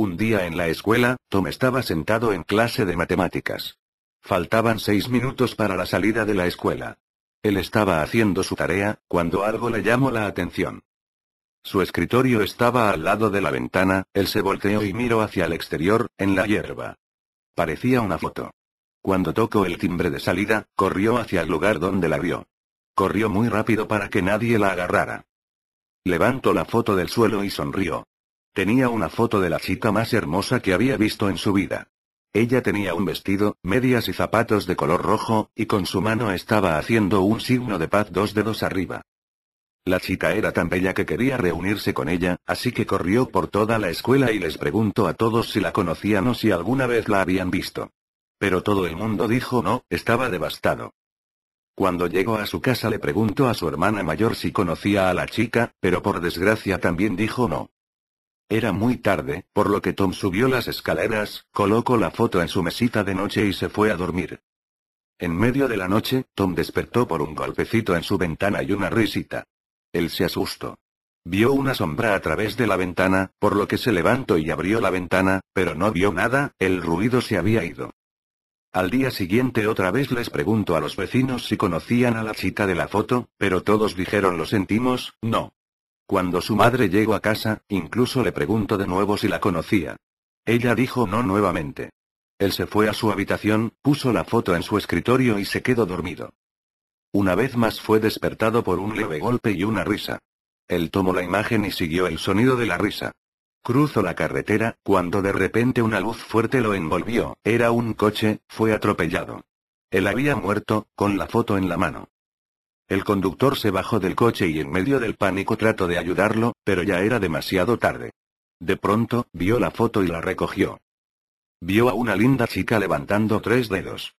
Un día en la escuela, Tom estaba sentado en clase de matemáticas. Faltaban seis minutos para la salida de la escuela. Él estaba haciendo su tarea, cuando algo le llamó la atención. Su escritorio estaba al lado de la ventana, él se volteó y miró hacia el exterior, en la hierba. Parecía una foto. Cuando tocó el timbre de salida, corrió hacia el lugar donde la vio. Corrió muy rápido para que nadie la agarrara. Levantó la foto del suelo y sonrió. Tenía una foto de la chica más hermosa que había visto en su vida. Ella tenía un vestido, medias y zapatos de color rojo, y con su mano estaba haciendo un signo de paz dos dedos arriba. La chica era tan bella que quería reunirse con ella, así que corrió por toda la escuela y les preguntó a todos si la conocían o si alguna vez la habían visto. Pero todo el mundo dijo no, estaba devastado. Cuando llegó a su casa le preguntó a su hermana mayor si conocía a la chica, pero por desgracia también dijo no. Era muy tarde, por lo que Tom subió las escaleras, colocó la foto en su mesita de noche y se fue a dormir. En medio de la noche, Tom despertó por un golpecito en su ventana y una risita. Él se asustó. Vio una sombra a través de la ventana, por lo que se levantó y abrió la ventana, pero no vio nada, el ruido se había ido. Al día siguiente otra vez les preguntó a los vecinos si conocían a la chica de la foto, pero todos dijeron lo sentimos, no. Cuando su madre llegó a casa, incluso le preguntó de nuevo si la conocía. Ella dijo no nuevamente. Él se fue a su habitación, puso la foto en su escritorio y se quedó dormido. Una vez más fue despertado por un leve golpe y una risa. Él tomó la imagen y siguió el sonido de la risa. Cruzó la carretera, cuando de repente una luz fuerte lo envolvió, era un coche, fue atropellado. Él había muerto, con la foto en la mano. El conductor se bajó del coche y en medio del pánico trató de ayudarlo, pero ya era demasiado tarde. De pronto, vio la foto y la recogió. Vio a una linda chica levantando tres dedos.